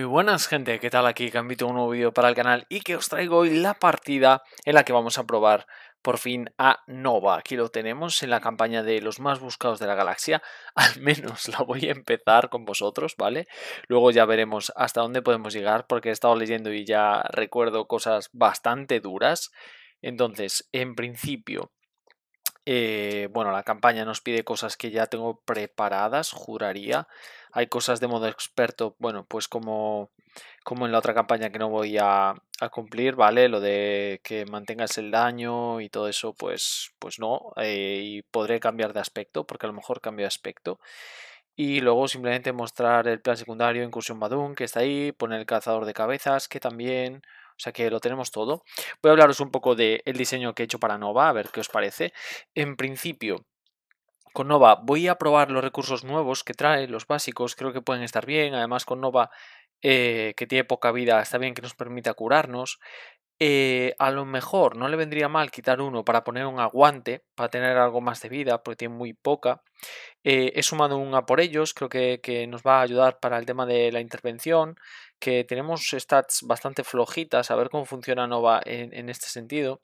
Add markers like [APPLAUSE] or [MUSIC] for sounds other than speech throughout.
Muy buenas gente, ¿qué tal? Aquí Cambito, un nuevo vídeo para el canal y que os traigo hoy la partida en la que vamos a probar por fin a Nova. Aquí lo tenemos en la campaña de los más buscados de la galaxia, [LAUGHS] al menos la voy a empezar con vosotros, ¿vale? Luego ya veremos hasta dónde podemos llegar porque he estado leyendo y ya recuerdo cosas bastante duras. Entonces, en principio, eh, bueno, la campaña nos pide cosas que ya tengo preparadas, juraría hay cosas de modo experto, bueno, pues como, como en la otra campaña que no voy a, a cumplir, ¿vale? Lo de que mantengas el daño y todo eso, pues, pues no, eh, y podré cambiar de aspecto, porque a lo mejor cambio de aspecto. Y luego simplemente mostrar el plan secundario, incursión Badun, que está ahí, poner el cazador de cabezas, que también... O sea que lo tenemos todo. Voy a hablaros un poco del diseño que he hecho para Nova, a ver qué os parece. En principio, con Nova voy a probar los recursos nuevos que trae, los básicos, creo que pueden estar bien. Además, con Nova, eh, que tiene poca vida, está bien que nos permita curarnos. Eh, a lo mejor no le vendría mal quitar uno para poner un aguante, para tener algo más de vida, porque tiene muy poca. Eh, he sumado un a por ellos, creo que, nos va a ayudar para el tema de la intervención, que tenemos stats bastante flojitas, a ver cómo funciona Nova en este sentido.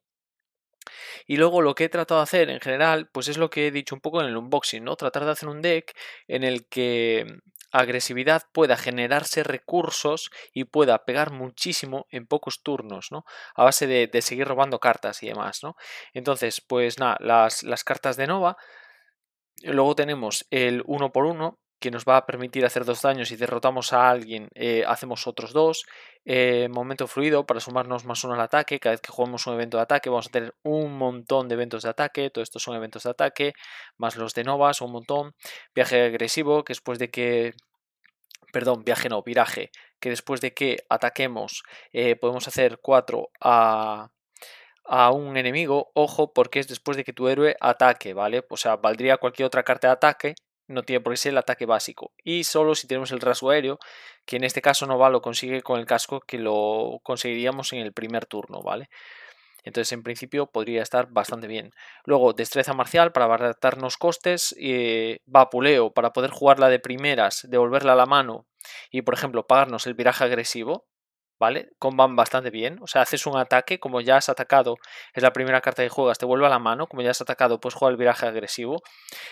Y luego lo que he tratado de hacer en general, pues es lo que he dicho un poco en el unboxing, ¿no? Tratar de hacer un deck en el que mm, agresividad pueda generarse recursos y pueda pegar muchísimo en pocos turnos, ¿no? A base de, seguir robando cartas y demás, ¿no? Entonces, pues nada, las, las cartas de Nova. Luego tenemos el 1 por 1 que nos va a permitir hacer dos daños. y derrotamos a alguien, eh, hacemos otros dos. Eh, momento fluido para sumarnos más uno al ataque. Cada vez que jugamos un evento de ataque, vamos a tener un montón de eventos de ataque. Todos estos son eventos de ataque, más los de Novas, un montón. Viaje agresivo, que después de que. Perdón, viaje no, viraje. Que después de que ataquemos, eh, podemos hacer cuatro a a un enemigo, ojo, porque es después de que tu héroe ataque, ¿vale? O sea, valdría cualquier otra carta de ataque, no tiene por qué ser el ataque básico. Y solo si tenemos el rasgo aéreo, que en este caso va lo consigue con el casco que lo conseguiríamos en el primer turno, ¿vale? Entonces, en principio, podría estar bastante bien. Luego, destreza marcial para abaratarnos costes. Eh, vapuleo para poder jugarla de primeras, devolverla a la mano y, por ejemplo, pagarnos el viraje agresivo. ¿vale? Comban bastante bien. O sea, haces un ataque, como ya has atacado, es la primera carta que juegas, te vuelve a la mano, como ya has atacado, pues juega el viraje agresivo.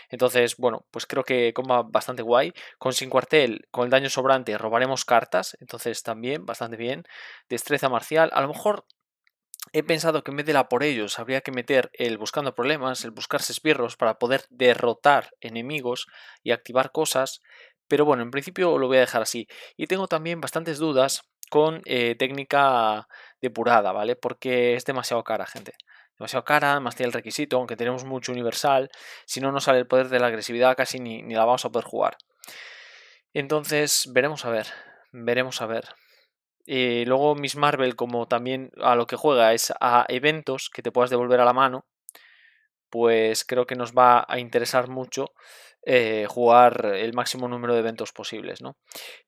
Entonces, bueno, pues creo que comba bastante guay. Con sin cuartel, con el daño sobrante, robaremos cartas, entonces también bastante bien. Destreza marcial, a lo mejor he pensado que en vez de la por ellos habría que meter el buscando problemas, el buscarse esbirros para poder derrotar enemigos y activar cosas. Pero bueno, en principio lo voy a dejar así. Y tengo también bastantes dudas con eh, técnica depurada, ¿vale? Porque es demasiado cara, gente. Demasiado cara, además tiene el requisito, aunque tenemos mucho universal. Si no nos sale el poder de la agresividad, casi ni, la vamos a poder jugar. Entonces, veremos a ver. Veremos a ver. Eh, luego Miss Marvel, como también a lo que juega es a eventos que te puedas devolver a la mano, pues creo que nos va a interesar mucho eh, jugar el máximo número de eventos posibles. ¿no?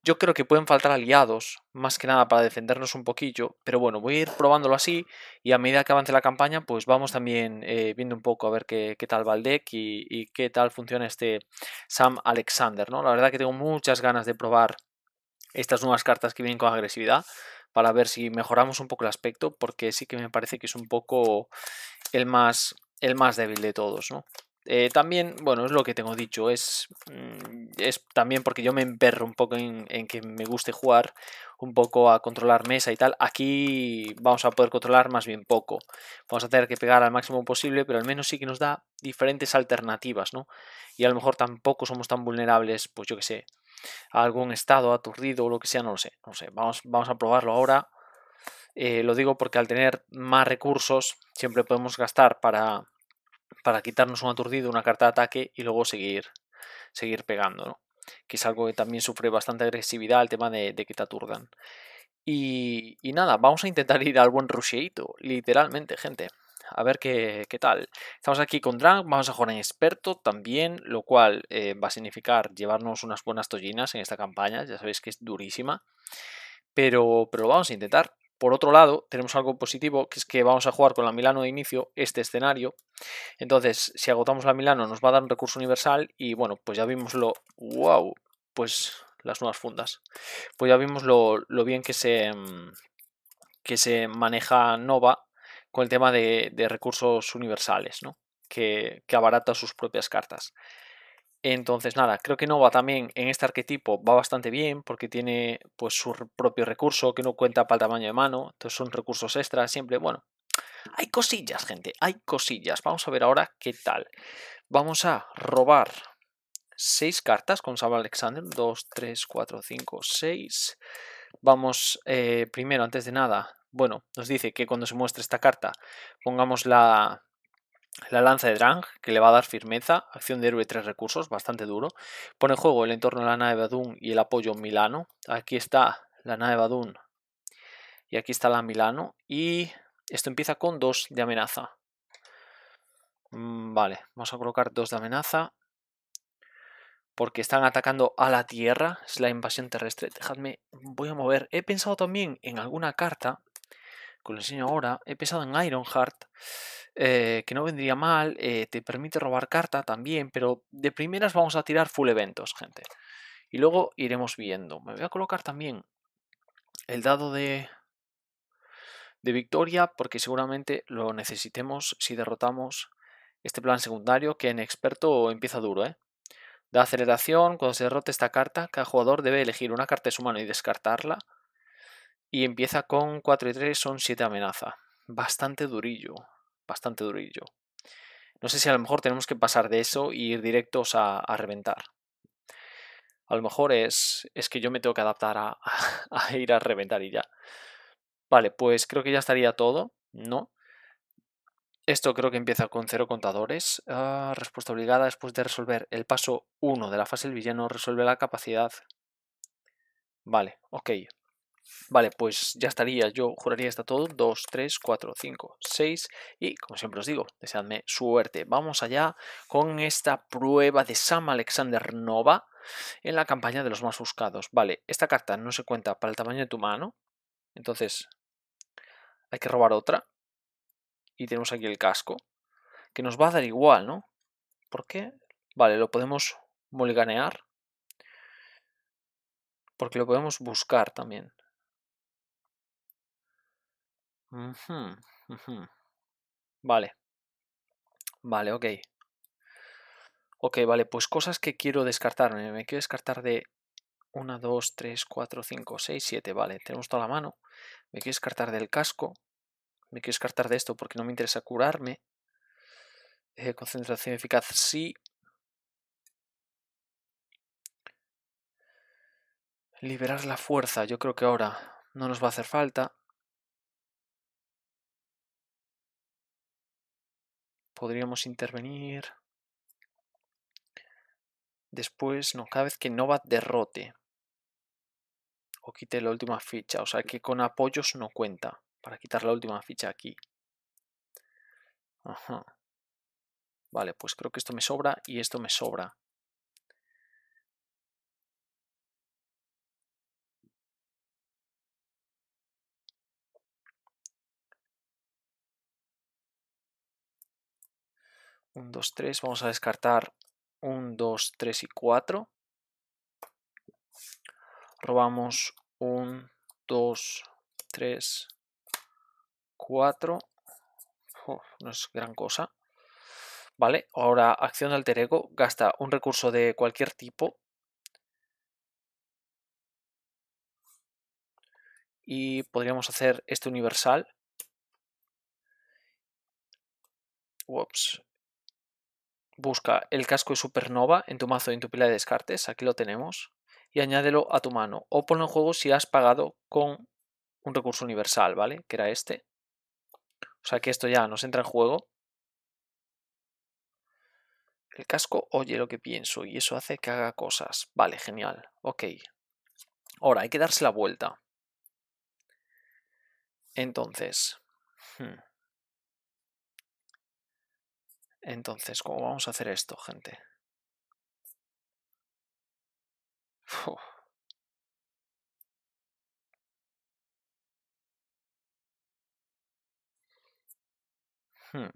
Yo creo que pueden faltar aliados, más que nada para defendernos un poquillo, pero bueno, voy a ir probándolo así y a medida que avance la campaña, pues vamos también eh, viendo un poco a ver qué, tal va el deck y, y, qué tal funciona este Sam Alexander. ¿no? La verdad que tengo muchas ganas de probar estas nuevas cartas que vienen con agresividad para ver si mejoramos un poco el aspecto, porque sí que me parece que es un poco el más, el más débil de todos, ¿no? Eh, también, bueno, es lo que tengo dicho, es, mm, es también porque yo me emperro un poco en, que me guste jugar un poco a controlar mesa y tal. Aquí vamos a poder controlar más bien poco. Vamos a tener que pegar al máximo posible, pero al menos sí que nos da diferentes alternativas, ¿no? Y a lo mejor tampoco somos tan vulnerables, pues yo que sé, a algún estado aturdido o lo que sea, no lo sé, no sé. Vamos, vamos a probarlo ahora. Eh, lo digo porque al tener más recursos siempre podemos gastar para para quitarnos un aturdido, una carta de ataque y luego seguir, seguir pegando, que es algo que también sufre bastante agresividad el tema de, que te aturdan. Y, nada, vamos a intentar [LAUGHS] ir al buen rusheito, literalmente, gente. A ver qué, tal. Estamos aquí con Drunk. vamos a jugar en experto también, lo cual eh, va a significar llevarnos unas buenas tollinas en esta campaña, ya sabéis que es durísima, pero, pero vamos a intentar. Por otro lado, tenemos algo positivo, que es que vamos a jugar con la Milano de inicio este escenario. Entonces, si agotamos la Milano, nos va a dar un recurso universal y bueno, pues ya vimos lo... ¡Wow! Pues las nuevas fundas. Pues ya vimos lo, bien que se, que se maneja Nova con el tema de, recursos universales, ¿no? Que, que abarata sus propias cartas. Entonces, nada, creo que Nova también en este arquetipo va bastante bien porque tiene pues su propio recurso que no cuenta para el tamaño de mano, entonces son recursos extras siempre, bueno, hay cosillas, gente, hay cosillas. Vamos a ver ahora qué tal. Vamos a robar 6 cartas con Saba Alexander. 2, 3, 4, 5, 6. Vamos, eh, primero, antes de nada, bueno, nos dice que cuando se muestre esta carta, pongamos la, la lanza de Drang, que le va a dar firmeza, acción de héroe tres recursos, bastante duro. Pone en juego el entorno de la nave Badun y el apoyo Milano. Aquí está la nave Badun y aquí está la Milano. Y esto empieza con dos de amenaza. Mm, vale, vamos a colocar dos de amenaza. Porque están atacando a la Tierra, es la invasión terrestre. Dejadme, voy a mover. He pensado también en alguna carta que os lo enseño ahora, he pensado en Ironheart, Heart, eh, que no vendría mal, eh, te permite robar carta también, pero de primeras vamos a tirar full eventos, gente. Y luego iremos viendo. Me voy a colocar también el dado de, de victoria, porque seguramente lo necesitemos si derrotamos este plan secundario, que en experto empieza duro, ¿eh? Da aceleración, cuando se derrote esta carta, cada jugador debe elegir una carta de su mano y descartarla. Y empieza con 4 y 3, son 7 amenaza. Bastante durillo, bastante durillo. No sé si a lo mejor tenemos que pasar de eso e ir directos a, reventar. A lo mejor es, es que yo me tengo que adaptar a, [LAUGHS] a, ir a reventar y ya. Vale, pues creo que ya estaría todo, ¿no? Esto creo que empieza con cero contadores. Ah, respuesta obligada después de resolver el paso 1 de la fase del villano, resuelve la capacidad. Vale, ok. Vale, pues ya estaría, yo juraría está todo, 2, 3, 4, 5, 6 y como siempre os digo, deseadme suerte. Vamos allá con esta prueba de Sam Alexander Nova en la campaña de los más buscados. Vale, esta carta no se cuenta para el tamaño de tu mano, entonces hay que robar otra y tenemos aquí el casco que nos va a dar igual, ¿no? ¿Por qué? Vale, lo podemos moliganear, porque lo podemos buscar también. Vale. Vale, ok. Ok, vale, pues cosas que quiero descartar. Me quiero descartar de 1, 2, 3, 4, 5, 6, 7. Vale, tenemos toda la mano. Me quiero descartar del casco. Me quiero descartar de esto porque no me interesa curarme. Eh, concentración eficaz, sí. Liberar la fuerza, yo creo que ahora no nos va a hacer falta. podríamos intervenir. Después, no, cada vez que Nova derrote o quite la última ficha, o sea que con apoyos no cuenta para quitar la última ficha aquí. Vale, pues creo que esto me sobra y esto me sobra. 1, 2, 3. Vamos a descartar 1, 2, 3 y 4. Robamos 1, 2, 3, 4. no es gran cosa. Vale, ahora acción de alter ego. Gasta un recurso de cualquier tipo. Y podríamos hacer este universal. Ups, Busca el casco de Supernova en tu mazo y en tu pila de descartes, aquí lo tenemos, y añádelo a tu mano, o ponlo en juego si has pagado con un recurso universal, ¿vale? Que era este. O sea que esto ya nos entra en juego. El casco oye lo que pienso y eso hace que haga cosas. Vale, genial. Ok. Ahora, hay que darse la vuelta. Entonces... Hmm. Entonces, ¿cómo vamos a hacer esto, gente? Hmm.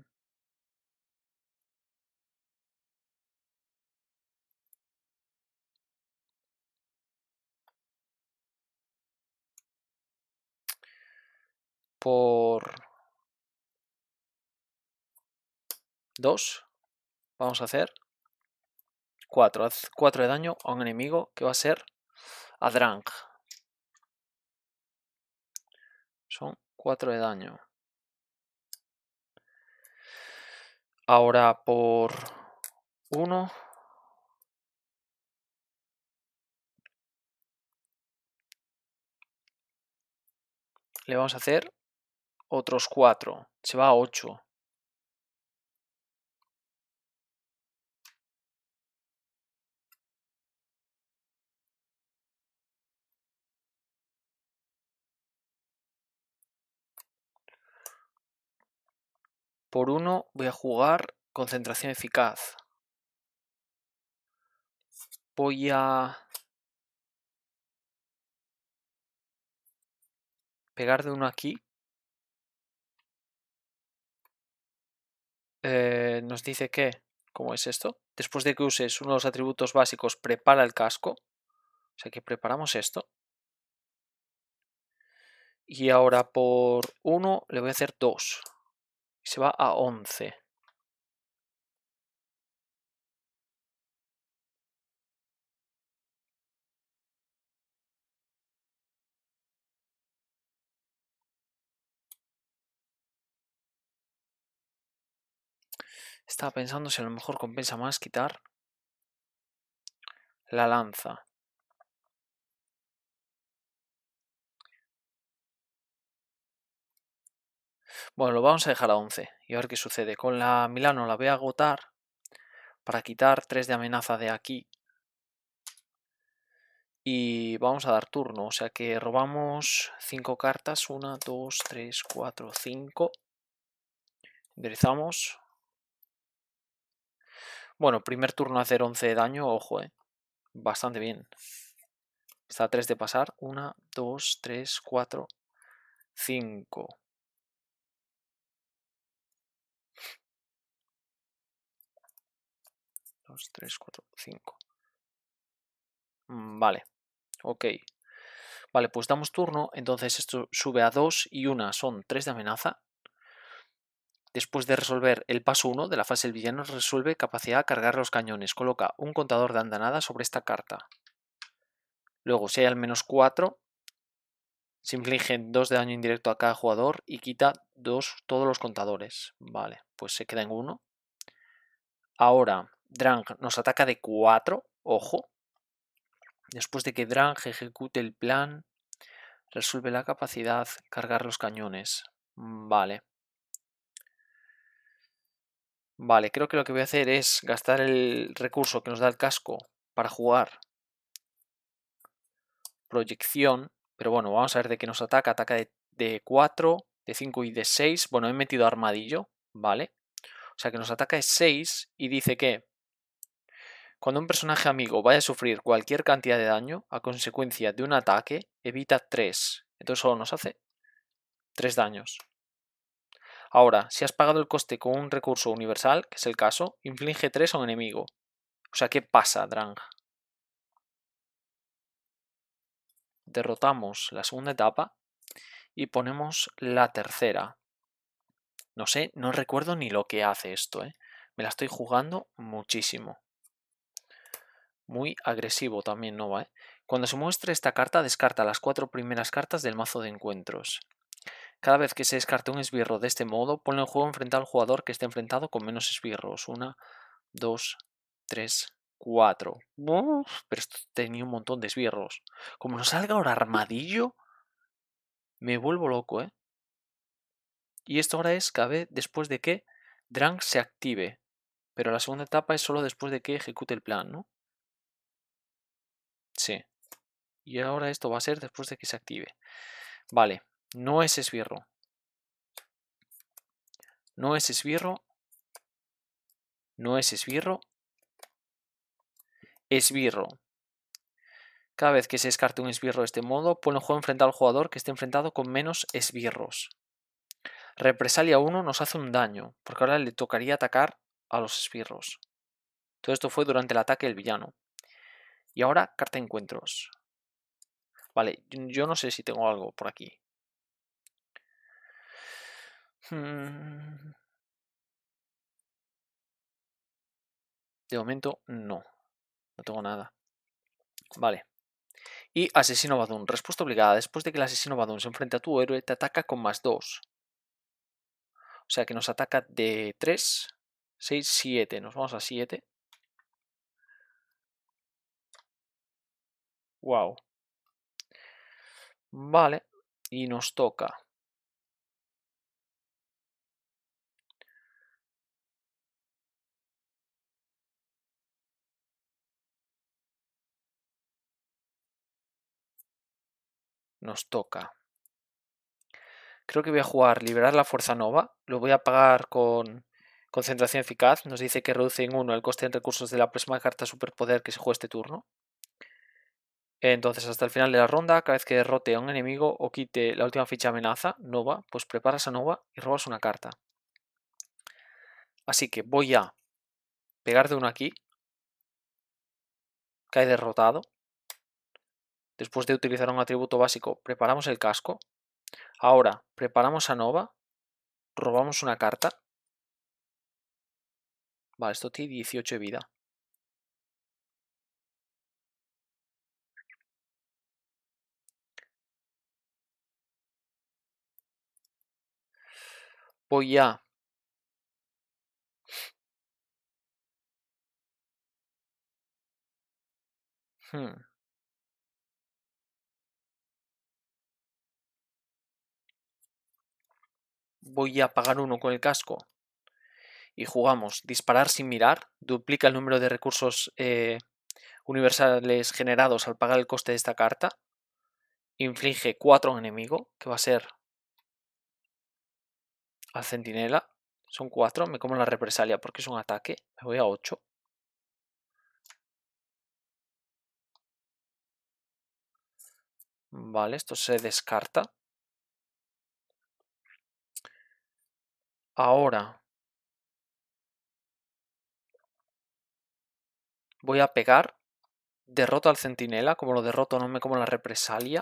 Por... 2. Vamos a hacer 4. 4 de daño a un enemigo que va a ser Adrang. Son 4 de daño. Ahora por 1. Le vamos a hacer otros 4. Se va a 8. Por uno voy a jugar concentración eficaz. Voy a pegar de uno aquí. Eh, nos dice que, ¿cómo es esto? Después de que uses uno de los atributos básicos, prepara el casco. O sea que preparamos esto. Y ahora por uno le voy a hacer dos se va a 11. Estaba pensando si a lo mejor compensa más quitar la lanza. Bueno, lo vamos a dejar a 11 y a ver qué sucede. Con la Milano la voy a agotar para quitar 3 de amenaza de aquí. Y vamos a dar turno, o sea que robamos 5 cartas, 1, 2, 3, 4, 5. Enderezamos. Bueno, primer turno hacer 11 de daño, ojo, eh. Bastante bien. Está a 3 de pasar. 1, 2, 3, 4, 5. 3, 4, 5. Vale, ok. Vale, pues damos turno, entonces esto sube a 2 y 1 son 3 de amenaza. Después de resolver el paso 1 de la fase del villano, resuelve capacidad a cargar los cañones. Coloca un contador de andanada sobre esta carta. Luego, si hay al menos 4, se infligen 2 de daño indirecto a cada jugador y quita 2 todos los contadores. Vale, pues se queda en 1. Ahora, Drang nos ataca de 4, ojo. Después de que Drang ejecute el plan, resuelve la capacidad cargar los cañones. Mm, vale. Vale, creo que lo que voy a hacer es gastar el recurso que nos da el casco para jugar proyección. Pero bueno, vamos a ver de qué nos ataca. Ataca de, 4, de 5 y de 6. Bueno, he metido armadillo, ¿vale? O sea que nos ataca de 6 y dice que cuando un personaje amigo vaya a sufrir cualquier cantidad de daño a consecuencia de un ataque, evita 3. Entonces solo nos hace 3 daños. Ahora, si has pagado el coste con un recurso universal, que es el caso, inflige 3 a un enemigo. O sea, ¿qué pasa, Drang? Derrotamos la segunda etapa y ponemos la tercera. No sé, no recuerdo ni lo que hace esto, ¿eh? Me la estoy jugando muchísimo. Muy agresivo también Nova. ¿eh? Cuando se muestre esta carta, descarta las cuatro primeras cartas del mazo de encuentros. Cada vez que se descarte un esbirro de este modo, pone el juego enfrentado al jugador que esté enfrentado con menos esbirros. Una, dos, tres, cuatro. Uf, pero esto tenía un montón de esbirros. Como no salga ahora armadillo, me vuelvo loco, ¿eh? Y esto ahora es cabe después de que Drunk se active. Pero la segunda etapa es solo después de que ejecute el plan, ¿no? Sí. Y ahora esto va a ser después de que se active. Vale, no es esbirro. No es esbirro. No es esbirro. Esbirro. Cada vez que se descarte un esbirro de este modo, pone el juego enfrentado al jugador que esté enfrentado con menos esbirros. Represalia 1 nos hace un daño, porque ahora le tocaría atacar a los esbirros. Todo esto fue durante el ataque del villano. Y ahora carta encuentros. Vale, yo no sé si tengo algo por aquí. Mm. De momento no. No tengo nada. Vale. Y asesino Badun. Respuesta obligada. Después de que el asesino Badun se enfrente a tu héroe, te ataca con más 2. O sea que nos ataca de 3, 6, 7. Nos vamos a 7. Wow. Vale, y nos toca. Nos toca. Creo que voy a jugar liberar la fuerza nova. Lo voy a pagar con concentración eficaz. Nos dice que reduce en 1 el coste en recursos de la próxima carta superpoder que se juegue este turno. Entonces, hasta el final de la ronda, cada vez que derrote a un enemigo o quite la última ficha amenaza, Nova, pues preparas a Nova y robas una carta. Así que voy a pegar de uno aquí, que derrotado. Después de utilizar un atributo básico, preparamos el casco. Ahora, preparamos a Nova, robamos una carta. Vale, esto tiene 18 de vida. Hmm. voy a Voy a pagar uno con el casco. Y jugamos. Disparar sin mirar. Duplica el número de recursos eh, universales generados al pagar el coste de esta carta. Inflige cuatro enemigos, enemigo, que va a ser al centinela. Son 4, me como la represalia porque es un ataque. Me voy a 8. Vale, esto se descarta. Ahora voy a pegar. Derroto al centinela. Como lo derroto no me como la represalia.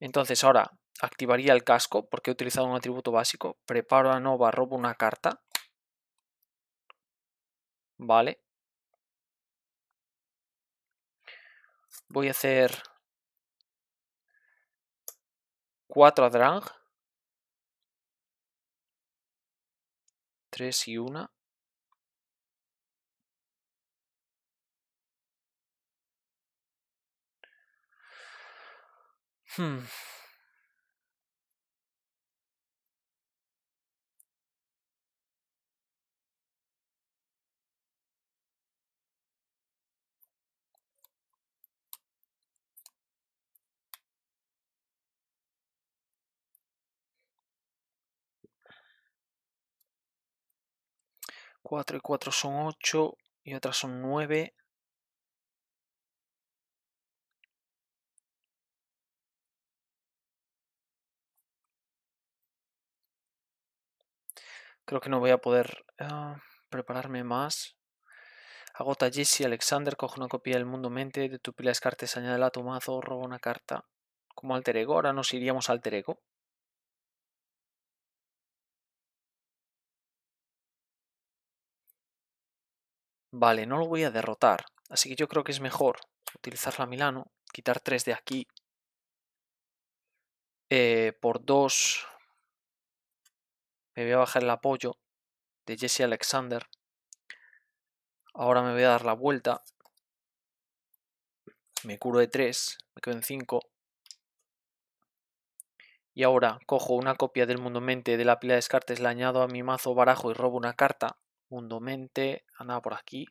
Entonces ahora activaría el casco porque he utilizado un atributo básico. Preparo a Nova, robo una carta. Vale. Voy a hacer cuatro a Drang. y una hmm. 4 y 4 son 8 y otras son 9. Creo que no voy a poder ah, prepararme más. Agota Jesse, Alexander, coge una copia del mundo mente, de tu pila cartas añade la tomazo, roba una carta. Como alter ego, ahora nos iríamos al alter ego. Vale, no lo voy a derrotar, así que yo creo que es mejor utilizar la Milano, quitar 3 de aquí eh, por 2. Me voy a bajar el apoyo de Jesse Alexander. Ahora me voy a dar la vuelta. Me curo de 3, me quedo en 5. Y ahora cojo una copia del mundo mente de la pila de descartes, la añado a mi mazo barajo y robo una carta mente, andaba por aquí.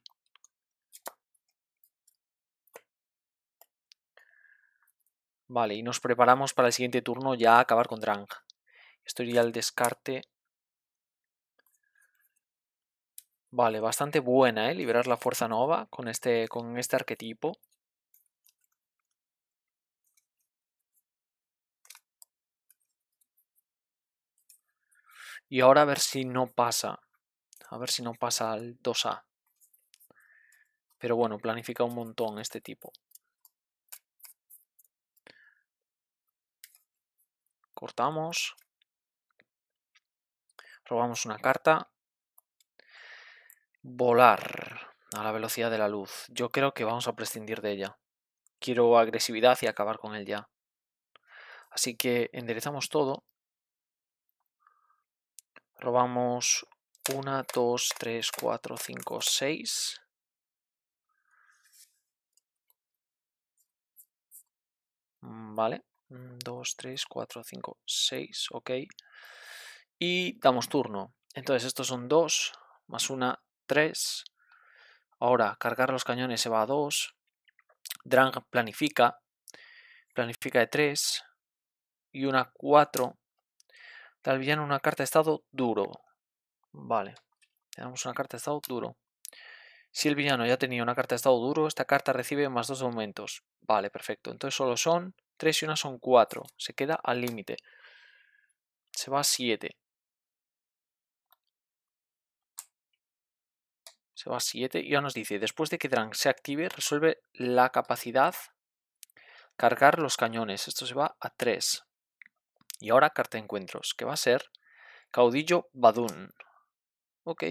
Vale, y nos preparamos para el siguiente turno ya acabar con Drang. Esto iría al descarte. Vale, bastante buena, ¿eh? Liberar la fuerza nova con este, con este arquetipo. Y ahora a ver si no pasa. A ver si no pasa al 2A. Pero bueno, planifica un montón este tipo. Cortamos. Robamos una carta. Volar a la velocidad de la luz. Yo creo que vamos a prescindir de ella. Quiero agresividad y acabar con él ya. Así que enderezamos todo. Robamos 1, 2, 3, 4, 5, 6. Vale. 2, 3, 4, 5, 6. Ok. Y damos turno. Entonces estos son 2 más 1, 3. Ahora cargar los cañones se va a 2. Drang planifica. Planifica de 3. Y una 4. Tal villano una carta de estado duro. Vale. Tenemos una carta de estado duro. Si el villano ya tenía una carta de estado duro, esta carta recibe más dos aumentos. Vale, perfecto. Entonces solo son tres y una son cuatro. Se queda al límite. Se va a siete. Se va a 7 y ya nos dice, después de que Drang se active, resuelve la capacidad cargar los cañones. Esto se va a 3. Y ahora carta de encuentros, que va a ser Caudillo Badun. Ok.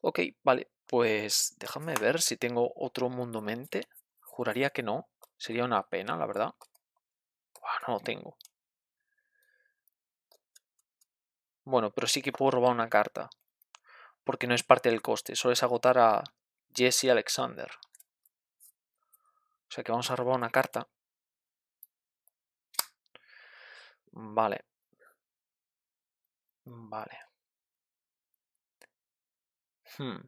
Ok, vale. Pues déjame ver si tengo otro mundo mente. Juraría que no. Sería una pena, la verdad. Ah, no lo tengo. Bueno, pero sí que puedo robar una carta. Porque no es parte del coste. Solo es agotar a Jesse Alexander. O sea que vamos a robar una carta. Vale. Vale. Hmm.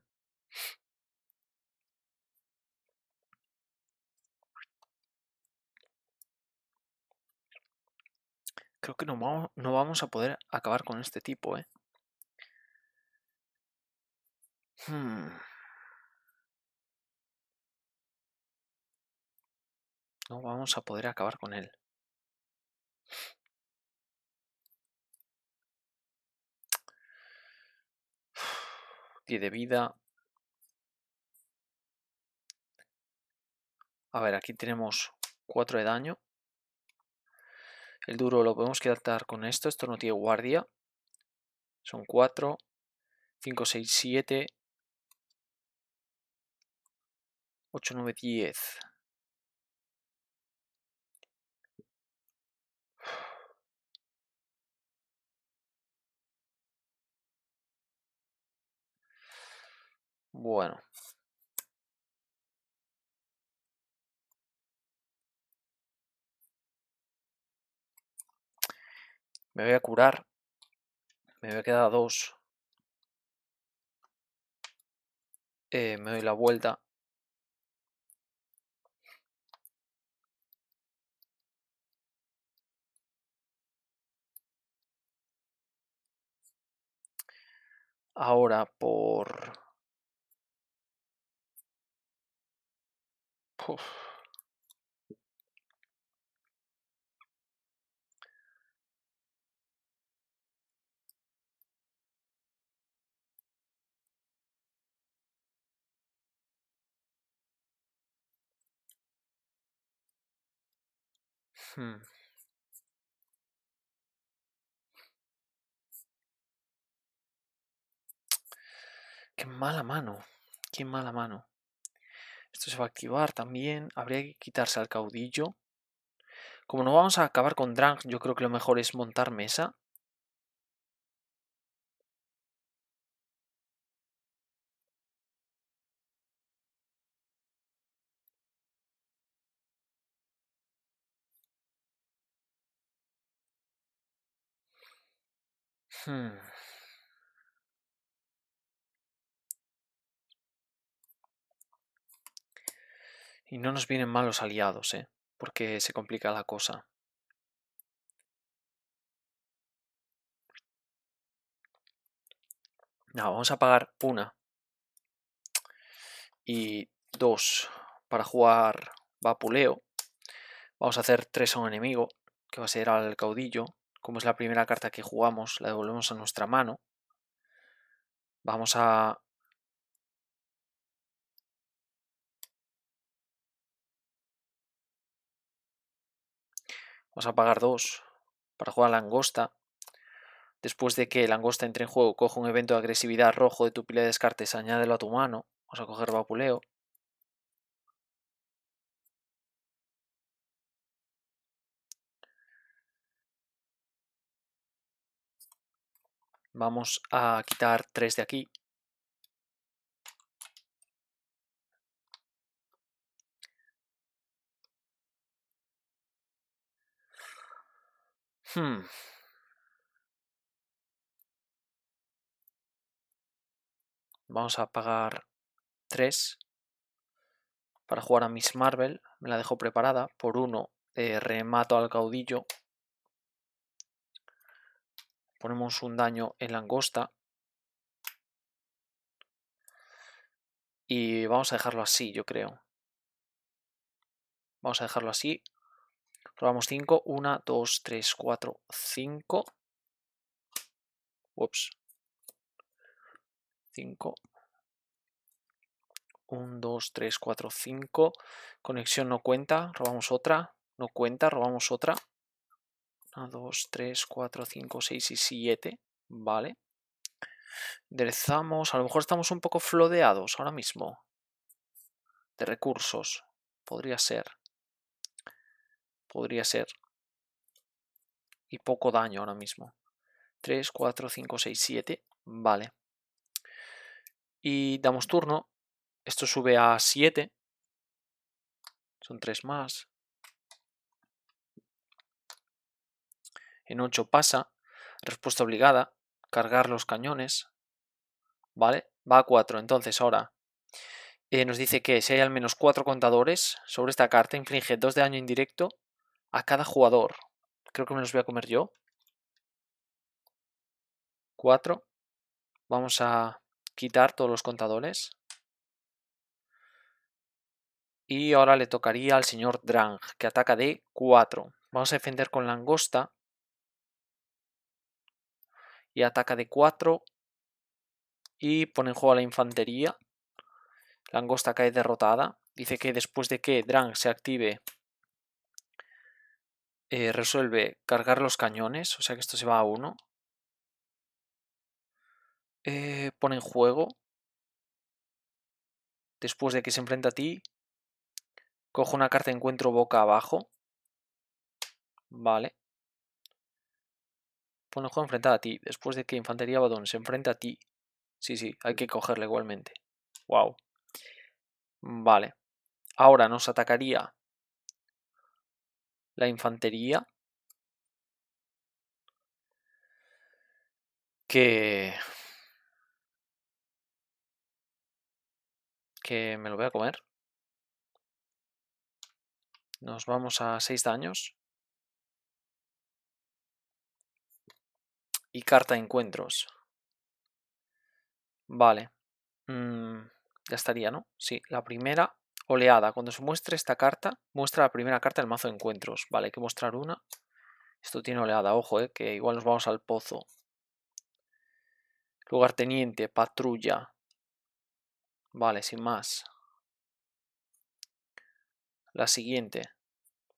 Creo que no vamos, no vamos a poder acabar con este tipo, ¿eh? Hmm. No vamos a poder acabar con él. pie de vida. A ver, aquí tenemos 4 de daño. El duro lo podemos quitar con esto. Esto no tiene guardia. Son 4, 5, 6, 7, 8, 9, 10. Bueno. Me voy a curar. Me voy a quedar dos. Eh, me doy la vuelta. Ahora por... Hmm. Qué mala mano. Qué mala mano. Esto se va a activar también. Habría que quitarse al caudillo. Como no vamos a acabar con Drang, yo creo que lo mejor es montar mesa. Hmm. Y no nos vienen mal los aliados, ¿eh? porque se complica la cosa. vamos a pagar una y dos para jugar Vapuleo. Vamos a hacer tres a un enemigo, que va a ser al caudillo. Como es la primera carta que jugamos, la devolvemos a nuestra mano. Vamos a Vamos a pagar dos para jugar a Langosta. Después de que Langosta entre en juego, coge un evento de agresividad rojo de tu pila de descartes, añádelo a tu mano. Vamos a coger Vapuleo. Vamos a quitar tres de aquí. Hmm. Vamos a pagar 3 para jugar a Miss Marvel. Me la dejo preparada. Por 1 eh, remato al caudillo. Ponemos un daño en langosta. Y vamos a dejarlo así, yo creo. Vamos a dejarlo así. Robamos 5. 1, 2, 3, 4, 5. Ups. 5. 1, 2, 3, 4, 5. Conexión no cuenta. Robamos otra. No cuenta. Robamos otra. 1, 2, 3, 4, 5, 6 y 7. Vale. Derezamos. A lo mejor estamos un poco flodeados ahora mismo. De recursos. Podría ser podría ser. Y poco daño ahora mismo. 3, 4, 5, 6, 7. Vale. Y damos turno. Esto sube a 7. Son 3 más. En 8 pasa. Respuesta obligada. Cargar los cañones. Vale. Va a 4. Entonces ahora eh, nos dice que si hay al menos 4 contadores sobre esta carta, inflige 2 de daño indirecto a cada jugador. Creo que me los voy a comer yo. 4. Vamos a quitar todos los contadores. Y ahora le tocaría al señor Drang, que ataca de 4. Vamos a defender con langosta. Y ataca de 4. Y pone en juego a la infantería. Langosta cae derrotada. Dice que después de que Drang se active eh, resuelve cargar los cañones, o sea que esto se va a uno. Eh, pone en juego. Después de que se enfrenta a ti, cojo una carta de encuentro boca abajo. Vale. Pone en juego enfrentada a ti. Después de que Infantería Badón se enfrenta a ti. Sí, sí, hay que cogerla igualmente. Wow. Vale. Ahora nos atacaría la infantería, que... que me lo voy a comer. Nos vamos a seis daños. Y carta de encuentros. Vale. Mm, ya estaría, ¿no? Sí, la primera Oleada. Cuando se muestre esta carta, muestra la primera carta del mazo de encuentros. Vale, hay que mostrar una. Esto tiene oleada, ojo, ¿eh? que igual nos vamos al pozo. Lugar teniente. patrulla. Vale, sin más. La siguiente.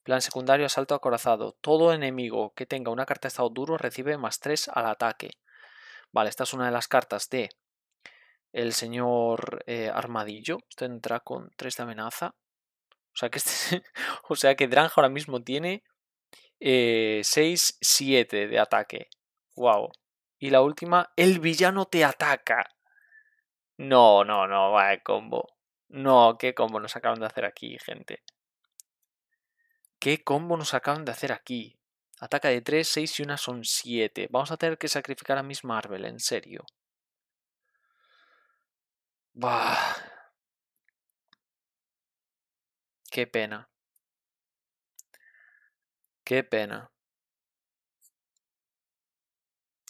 Plan secundario, asalto acorazado. Todo enemigo que tenga una carta de estado duro recibe más 3 al ataque. Vale, esta es una de las cartas de el señor eh, Armadillo. esto entra con 3 de amenaza. O sea que, este, [LAUGHS] o sea que Dranja ahora mismo tiene eh, 6-7 de ataque. ¡Wow! Y la última, el villano te ataca. No, no, no, vaya combo. No, qué combo nos acaban de hacer aquí, gente. ¿Qué combo nos acaban de hacer aquí? Ataca de 3, 6 y una son 7. Vamos a tener que sacrificar a Miss Marvel, en serio. Bah. Qué pena. Qué pena.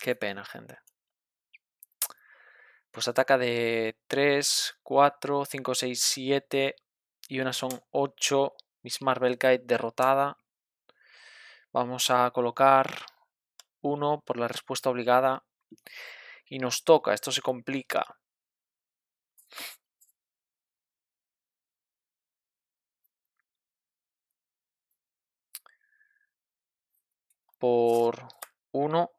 Qué pena, gente. Pues ataca de 3, 4, 5, 6, 7 y una son 8. Miss Marvel Kite derrotada. Vamos a colocar 1 por la respuesta obligada. Y nos toca, esto se complica por uno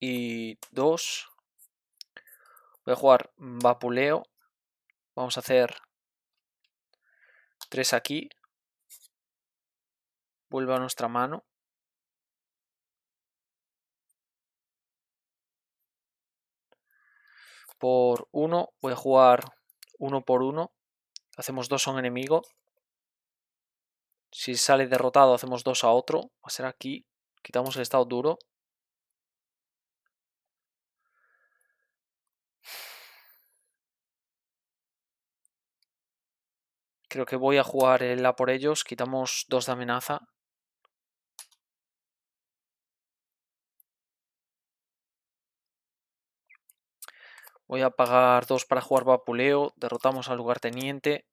y dos Voy a jugar Vapuleo. Vamos a hacer tres aquí. vuelvo a nuestra mano. por uno, Voy a jugar uno por uno, Hacemos dos a un enemigo. Si sale derrotado hacemos dos a otro. Va a ser aquí. Quitamos el estado duro. Creo que voy a jugar el A por ellos. Quitamos dos de amenaza. Voy a pagar dos para jugar vapuleo. Derrotamos al lugar teniente.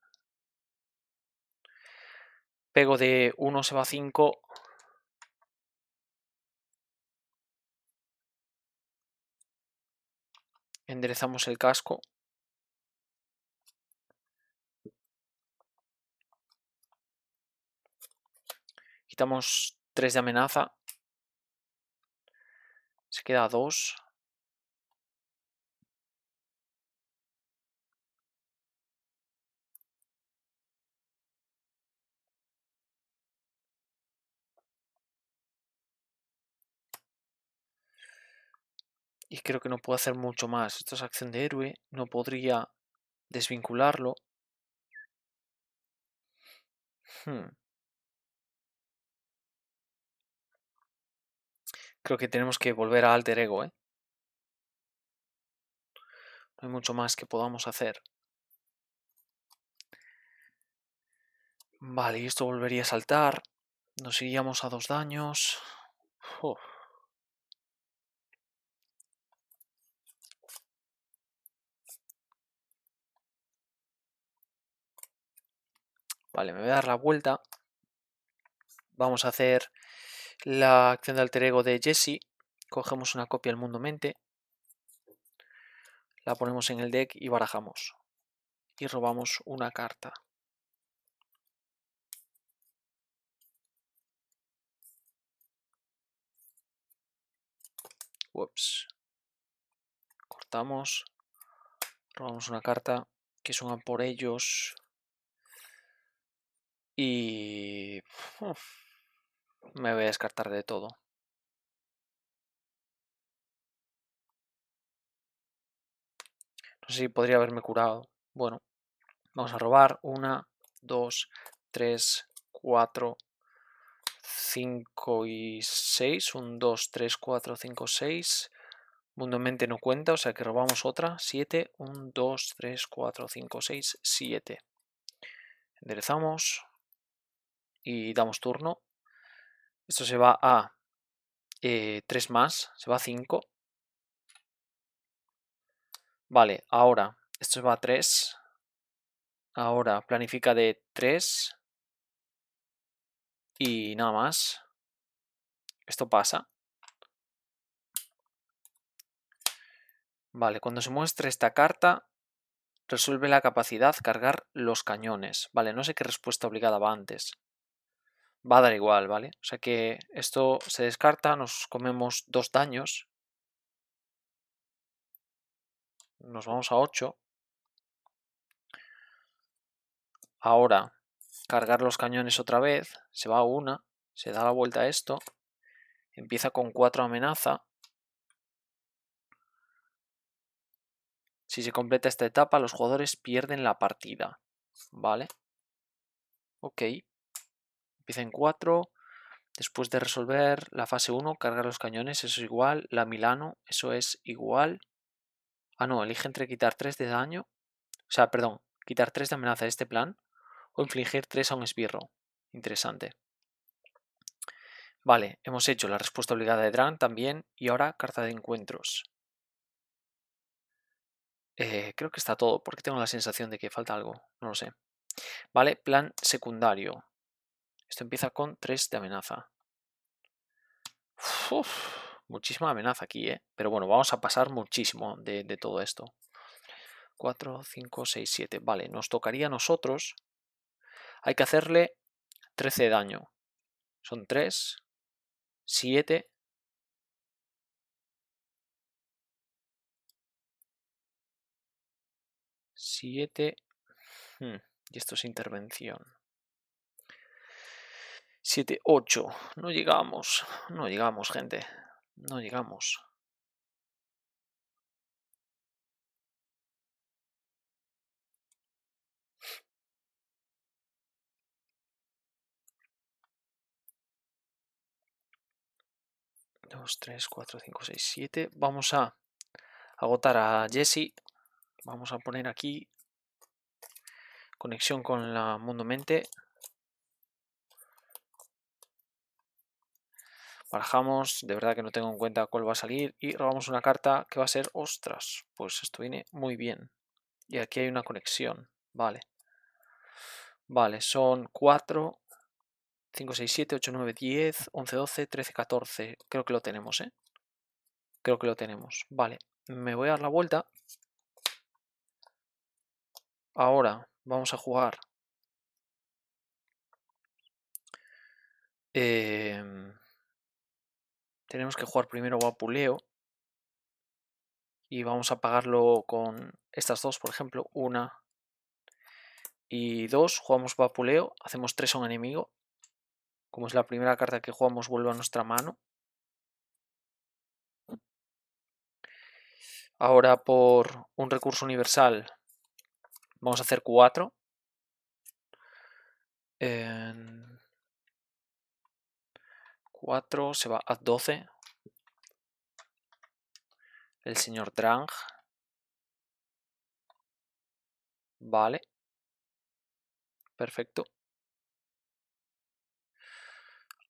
Pego de 1 se va 5. Enderezamos el casco. Quitamos tres de amenaza. Se queda dos. y creo que no puedo hacer mucho más. Esto es acción de héroe, no podría desvincularlo. Hmm. Creo que tenemos que volver a alter ego, ¿eh? No hay mucho más que podamos hacer. Vale, y esto volvería a saltar. Nos iríamos a dos daños. Uff. Vale, me voy a dar la vuelta. Vamos a hacer la acción de alter ego de Jesse. Cogemos una copia del mundo mente. La ponemos en el deck y barajamos. Y robamos una carta. Cortamos. Robamos una carta que suena por ellos y... Uf, me voy a descartar de todo. No sé si podría haberme curado. Bueno, vamos a robar. 1, 2, 3, 4, 5 y 6. 1, 2, 3, 4, 5, 6. Mundo en mente no cuenta, o sea que robamos otra. 7, 1, 2, 3, 4, 5, 6, 7. Enderezamos y damos turno. Esto se va a 3 eh, más, se va a 5. Vale, ahora esto se va a 3. Ahora planifica de 3. Y nada más. Esto pasa. Vale, cuando se muestre esta carta, resuelve la capacidad cargar los cañones. Vale, no sé qué respuesta obligada va antes va a dar igual, ¿vale? O sea que esto se descarta, nos comemos dos daños. Nos vamos a 8. Ahora, cargar los cañones otra vez, se va a una, se da la vuelta a esto, empieza con 4 amenaza. Si se completa esta etapa, los jugadores pierden la partida, ¿vale? Ok. Empieza en 4. Después de resolver la fase 1, cargar los cañones, eso es igual. La Milano, eso es igual. Ah, no, elige entre quitar 3 de daño. O sea, perdón, quitar 3 de amenaza de este plan o infligir 3 a un esbirro. Interesante. Vale, hemos hecho la respuesta obligada de Dran también y ahora carta de encuentros. Eh, creo que está todo porque tengo la sensación de que falta algo, no lo sé. Vale, plan secundario. Esto empieza con 3 de amenaza. muchísima amenaza aquí, ¿eh? Pero bueno, vamos a pasar muchísimo de, todo esto. 4, 5, 6, 7. Vale, nos tocaría a nosotros. Hay que hacerle 13 de daño. Son 3, 7. 7... Y esto es intervención. 7, 8, no llegamos, no llegamos, gente, no llegamos. 2, 3, 4, 5, 6, 7, vamos a agotar a Jesse, vamos a poner aquí conexión con la Mondo Mente. Barajamos, de verdad que no tengo en cuenta cuál va a salir. Y robamos una carta que va a ser, ostras, pues esto viene muy bien. Y aquí hay una conexión, vale. Vale, son 4, 5, 6, 7, 8, 9, 10, 11, 12, 13, 14. Creo que lo tenemos, ¿eh? Creo que lo tenemos. Vale, me voy a dar la vuelta. Ahora vamos a jugar. Eh tenemos que jugar primero vapuleo Y vamos a pagarlo con estas dos, por ejemplo. Una y dos. Jugamos Vapuleo. Hacemos tres a un enemigo. Como es la primera carta que jugamos, vuelve a nuestra mano. Ahora por un recurso universal vamos a hacer cuatro. 4, se va a 12. El señor Drang. Vale. Perfecto.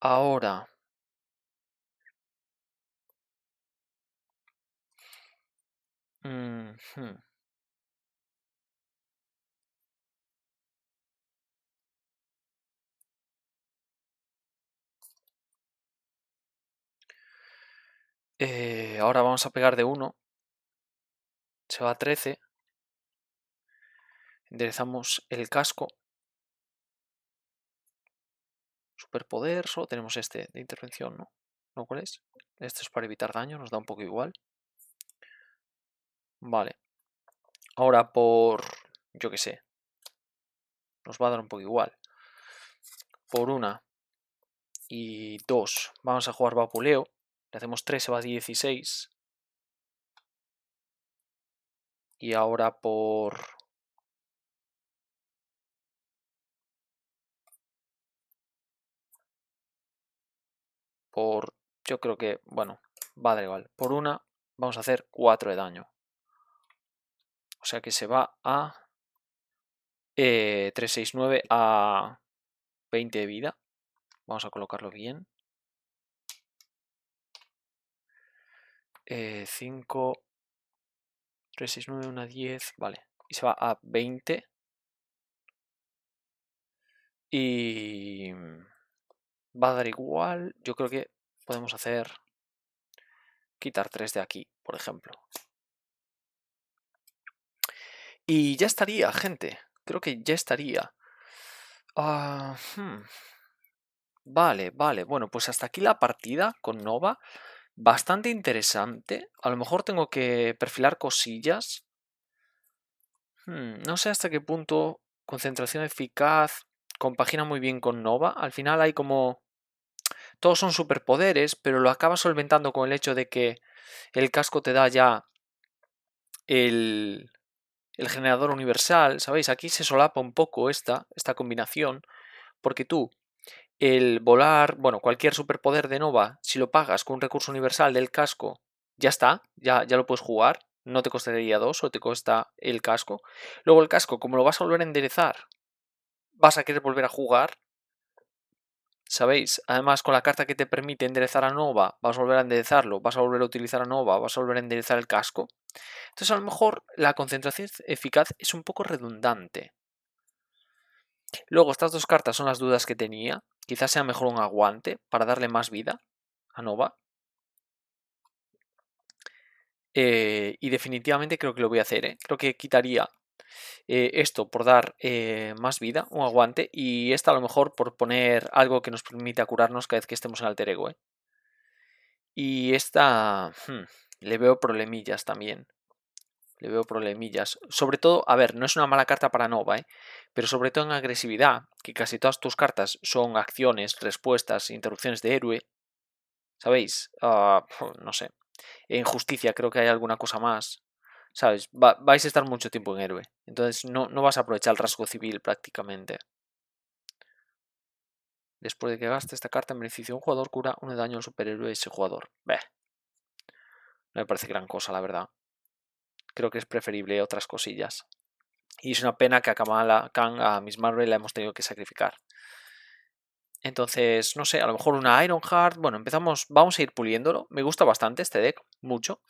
Ahora. Mm -hmm. Eh, ahora vamos a pegar de 1. Se va a 13. Enderezamos el casco. Superpoder, solo tenemos este de intervención, ¿no? ¿No cuál es? Este es para evitar daño, nos da un poco igual. Vale. Ahora por... yo qué sé. Nos va a dar un poco igual. Por una y dos. Vamos a jugar vapuleo hacemos 3, se va a 16. Y ahora por... Por... Yo creo que... Bueno, va a dar igual. Por una vamos a hacer 4 de daño. O sea que se va a... Eh, 369 a 20 de vida. Vamos a colocarlo bien. 5, 3, 6, 9, 1, 10, vale. Y se va a 20. Y mm, va a dar igual. Yo creo que podemos hacer quitar 3 de aquí, por ejemplo. Y ya estaría, gente. Creo que ya estaría. Ah, hmm. Vale, vale. Bueno, pues hasta aquí la partida con Nova bastante interesante. A lo mejor tengo que perfilar cosillas. Hmm, no sé hasta qué punto concentración eficaz compagina muy bien con Nova. Al final hay como... Todos son superpoderes, pero lo acabas solventando con el hecho de que el casco te da ya el, el generador universal. ¿Sabéis? Aquí se solapa un poco esta, esta combinación. Porque tú el volar, bueno, cualquier superpoder de Nova, si lo pagas con un recurso universal del casco, ya está, ya, ya lo puedes jugar, no te costaría dos o te cuesta el casco. Luego el casco, como lo vas a volver a enderezar, vas a querer volver a jugar. ¿Sabéis? Además, con la carta que te permite enderezar a Nova, vas a volver a enderezarlo, vas a volver a utilizar a Nova, vas a volver a enderezar el casco. Entonces, a lo mejor la concentración eficaz es un poco redundante. Luego, estas dos cartas son las dudas que tenía. Quizás sea mejor un aguante para darle más vida a Nova. Eh, y definitivamente creo que lo voy a hacer. ¿eh? Creo que quitaría eh, esto por dar más vida, un aguante. Y esta a lo mejor por poner algo que nos permita curarnos cada vez que estemos en alter ego. Y esta... Hmm, le veo problemillas también veo problemillas. Sobre todo, a ver, no es una mala carta para Nova, ¿eh? pero sobre todo en agresividad, que casi todas tus cartas son acciones, respuestas, interrupciones de héroe. ¿Sabéis? Ah, [LAUGHS] no sé. En justicia creo que hay alguna cosa más. ¿Sabes? vais a estar mucho tiempo en héroe. Entonces no, no vas a aprovechar el rasgo civil prácticamente. Después de que gaste esta carta en beneficio un jugador, cura un daño al superhéroe ese jugador. Beh. No me parece gran cosa, la verdad creo que es preferible otras cosillas. Y es una pena que a Kamala Khan, a Miss Marvel, la hemos tenido que sacrificar. Entonces, no sé, a lo mejor una Ironheart. Bueno, empezamos, vamos a ir puliéndolo. Me gusta bastante este deck, mucho.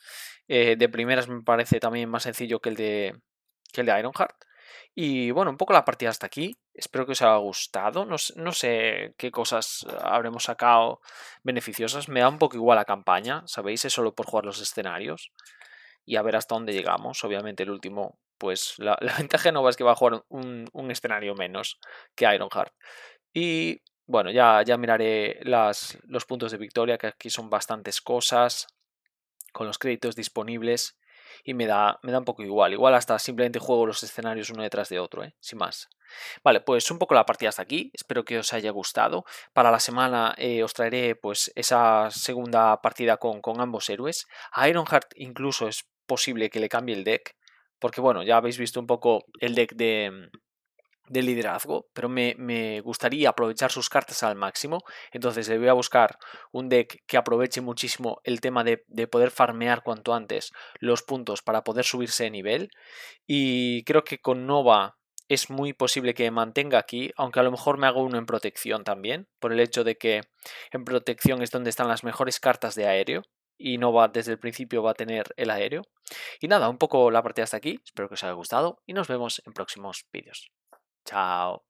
Eh, de primeras me parece también más sencillo que el de, que el de Ironheart. Y bueno, un poco la partida hasta aquí. Espero que os haya gustado. No, no, sé qué cosas habremos sacado beneficiosas. Me da un poco igual la campaña, ¿sabéis? Es solo por jugar los escenarios y a ver hasta dónde llegamos. Obviamente el último, pues la, [LAUGHS] ventaja no va es que va a jugar un, escenario menos que Ironheart. Y bueno, ya, ya miraré las, los puntos de victoria, que aquí son bastantes cosas, con los créditos disponibles, y me da, me da un poco igual. Igual hasta simplemente juego los escenarios uno detrás de otro, ¿eh? sin más. Vale, pues un poco la partida hasta aquí, espero que os haya gustado. Para la semana eh, os traeré pues esa segunda partida con, con ambos héroes. Ironheart incluso es posible que le cambie el deck, porque bueno, ya habéis visto un poco el deck de, mm, liderazgo, pero me, gustaría aprovechar sus cartas al máximo, entonces le voy a buscar un deck que aproveche muchísimo el tema de, de poder farmear cuanto antes los puntos para poder subirse de nivel, y creo que con Nova es muy posible que mantenga aquí, aunque a lo mejor me hago uno en protección también, por el hecho de que en protección es donde están las mejores cartas de aéreo, y no va desde el principio va a tener el aéreo. Y nada, un poco la partida hasta aquí, espero que os haya gustado y nos vemos en próximos vídeos. Chao.